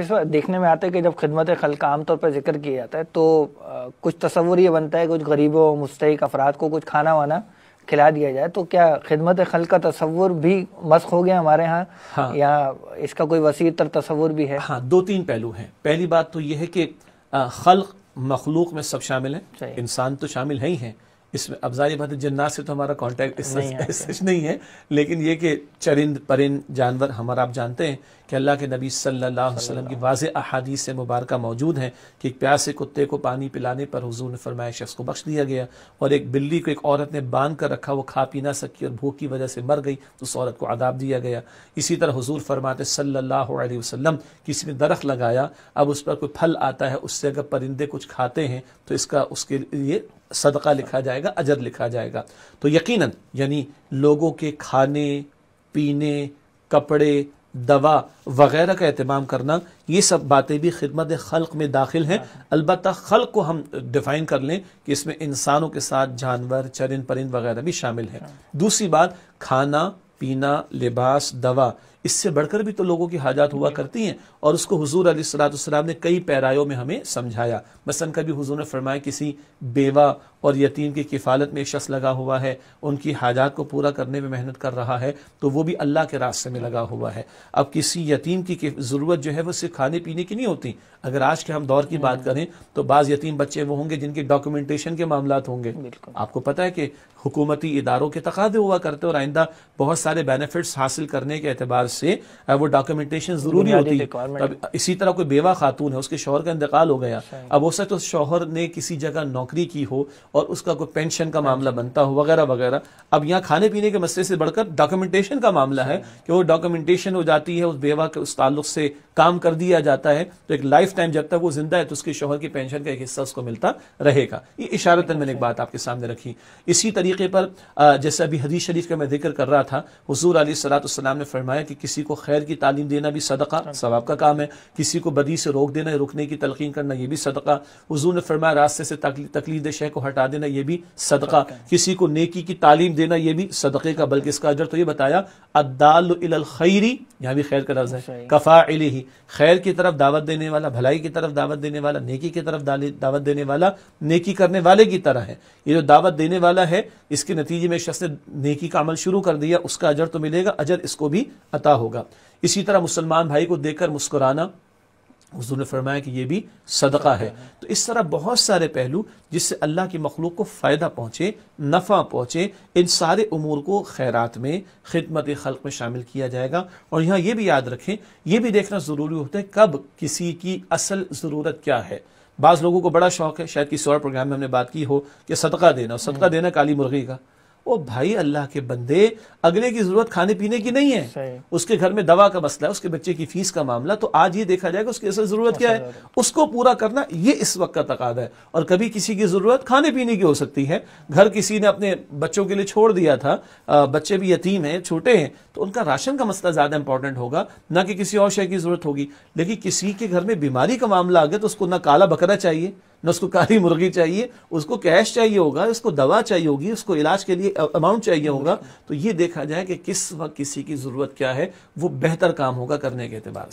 जिसमें देखने में आता है कि जब खिदमत खल का आमतौर पर जिक्र किया जाता है तो आ, कुछ तस्वुर ये बनता है कुछ गरीबों मुस्तक अफराद को कुछ खाना वाना खिला दिया जाए तो क्या खिदमत खल का तस्वुर भी मस्क हो गया हमारे यहाँ हाँ। या इसका कोई वसी तर तस्वुर भी है हाँ दो तीन पहलू हैं पहली बात तो यह है कि खल मखलूक में सब शामिल हैं इंसान तो शामिल है ही हैं इसमें अब जारी बात है जन्नात से तो हमारा कांटेक्ट इस सच नहीं है लेकिन ये कि चरिंद परिंद जानवर हमारा आप जानते हैं कि अल्लाह के नबी सल्लल्लाहु अलैहि वसल्लम की वाज अहादीस से मुबारक मौजूद हैं कि एक प्यासे कुत्ते को पानी पिलाने पर हुजूर ने फरमाया शख्स को बख्श दिया गया और एक बिल्ली को एक औरत ने बांध कर रखा वो खा पी ना सकी और भूख की वजह से मर गई तो उस औरत को आदाब दिया गया इसी तरह हुजूर फरमाते सल्लल्लाहु अलैहि वसल्लम किसी ने दरख्त लगाया अब उस पर कोई फल आता है उससे अगर परिंदे कुछ खाते हैं तो इसका उसके लिए सदका लिखा जाएगा अजर लिखा जाएगा तो यकीनन यानी लोगों के खाने पीने कपड़े दवा वगैरह का अहतमाम करना ये सब बातें भी खिदमत खल्क में दाखिल हैं अलबत् खल्क को हम डिफ़ाइन कर लें कि इसमें इंसानों के साथ जानवर चरिन परिंद वगैरह भी शामिल हैं हाँ। दूसरी बात खाना पीना लिबास दवा इससे बढ़कर भी तो लोगों की हाजात हुआ करती हैं और उसको हजूर अलीसलाम ने कई पैरायों में हमें समझाया मसन कभी हजूर ने फरमाया किसी बेवा और यतीम की किफालत में एक शख्स लगा हुआ है उनकी हाजात को पूरा करने में मेहनत कर रहा है तो वो भी अल्लाह के रास्ते में लगा हुआ है अब किसी यतीम की ज़रूरत जो है वो सिर्फ खाने पीने की नहीं होती अगर आज के हम दौर की बात करें तो बाज़ यतीम बच्चे वो होंगे जिनके डॉक्यूमेंटेशन के मामला होंगे आपको पता है कि हुकूमती इदारों के तकादे हुआ करते और आइंदा बहुत सारे बेनिफिट्स हासिल करने के अतबार से वो डॉक्यूमेंटेशन जरूरी होती है इसी तरह कोई बेवा खातून है उसके शोहर का इंतकाल हो गया अब हो सकता है शोहर ने किसी जगह नौकरी की हो और उसका कोई पेंशन का मामला बनता हो वगैरह वगैरह अब यहाँ खाने पीने के मसले से बढ़कर डॉक्यूमेंटेशन का मामला है कि वो डॉक्यूमेंटेशन हो जाती है उस बेवा के उस ताल्लुक से काम कर दिया जाता है तो एक लाइफ टाइम जब तक वो जिंदा है तो उसके शोहर की पेंशन का एक हिस्सा उसको मिलता रहेगा ये इशारतन मैंने एक बात आपके सामने रखी इसी तरीके पर जैसे अभी हदीस शरीफ का मैं जिक्र कर रहा था हजूर सलाम ने फरमाया कि किसी को खैर की तालीम देना भी सदका हाँ। सवाब का काम है किसी को बदी से रोक देना रुकने की तलकिन करना यह भी सदका हजू ने फरमाया रास्ते से तकलीद शह को हटा देना यह भी सदका किसी को नेकी की तालीम देना यह भी सदक़े का बल्कि इसका अजर तो यह बताया अदाल खैरी यहाँ भी खैर का लफ्ज़ है कफ़ा ही खैर की तरफ दावत देने वाला भलाई की तरफ दावत देने वाला नेकी की तरफ दावत देने वाला नेकी करने वाले की तरह है ये जो दावत देने वाला है इसके नतीजे में शख्स ने नेकी का अमल शुरू कर दिया उसका अजर तो मिलेगा अजर इसको भी अता पता होगा इसी तरह मुसलमान भाई को देखकर मुस्कुराना हजूर ने फरमाया कि यह भी सदका है तो इस तरह बहुत सारे पहलू जिससे अल्लाह की मखलूक को फ़ायदा पहुंचे नफ़ा पहुंचे इन सारे उमूर को खैरात में खिदमत खल्क में शामिल किया जाएगा और यहां यह भी याद रखें यह भी देखना ज़रूरी होता है कब किसी की असल ज़रूरत क्या है बाज़ लोगों को बड़ा शौक है शायद किसी और प्रोग्राम में हमने बात की हो कि सदका देना सदका हम्म। देना काली मुर्गी का वो भाई अल्लाह के बंदे अगले की जरूरत खाने पीने की नहीं है उसके घर में दवा का मसला है उसके बच्चे की फीस का मामला तो आज ये देखा जाएगा उसकी असल जरूरत क्या है उसको पूरा करना ये इस वक्त का तकादा है और कभी किसी की जरूरत खाने पीने की हो सकती है घर किसी ने अपने बच्चों के लिए छोड़ दिया था बच्चे भी यतीम हैं छोटे हैं तो उनका राशन का मसला ज्यादा इंपॉर्टेंट होगा ना कि किसी और शय की जरूरत होगी लेकिन किसी के घर में बीमारी का मामला आ गया तो उसको ना काला बकरा चाहिए न उसको काली मुर्गी चाहिए उसको कैश चाहिए होगा उसको दवा चाहिए होगी उसको इलाज के लिए अमाउंट चाहिए होगा तो ये देखा जाए कि किस वक्त किसी की ज़रूरत क्या है वो बेहतर काम होगा करने के अतबार से